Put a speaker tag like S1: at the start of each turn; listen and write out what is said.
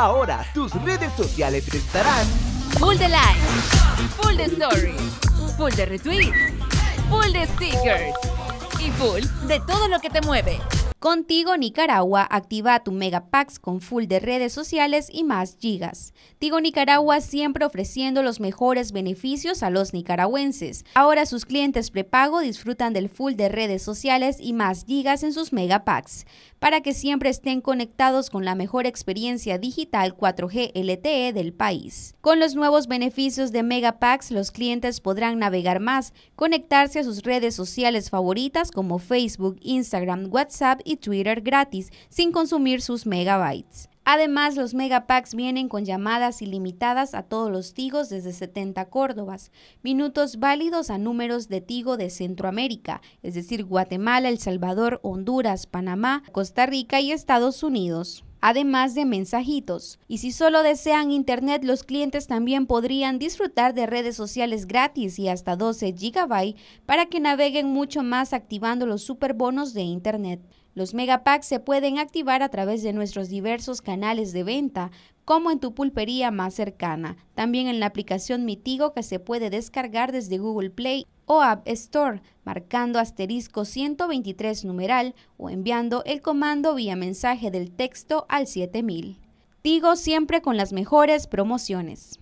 S1: Ahora tus redes sociales estarán full de likes, full de stories, full de retweets, full de stickers y full de todo lo que te mueve.
S2: Contigo Nicaragua activa tu Megapax con full de redes sociales y más gigas. Tigo Nicaragua siempre ofreciendo los mejores beneficios a los nicaragüenses. Ahora sus clientes prepago disfrutan del full de redes sociales y más gigas en sus megapacks para que siempre estén conectados con la mejor experiencia digital 4G LTE del país. Con los nuevos beneficios de megapacks, los clientes podrán navegar más, conectarse a sus redes sociales favoritas como Facebook, Instagram, WhatsApp y Twitter gratis sin consumir sus megabytes. Además, los megapacks vienen con llamadas ilimitadas a todos los tigos desde 70 Córdobas, minutos válidos a números de tigo de Centroamérica, es decir, Guatemala, El Salvador, Honduras, Panamá, Costa Rica y Estados Unidos además de mensajitos. Y si solo desean internet, los clientes también podrían disfrutar de redes sociales gratis y hasta 12 GB para que naveguen mucho más activando los superbonos de internet. Los megapacks se pueden activar a través de nuestros diversos canales de venta, como en tu pulpería más cercana. También en la aplicación Mitigo que se puede descargar desde Google Play o App Store, marcando asterisco 123 numeral o enviando el comando vía mensaje del texto al 7000. Tigo siempre con las mejores promociones.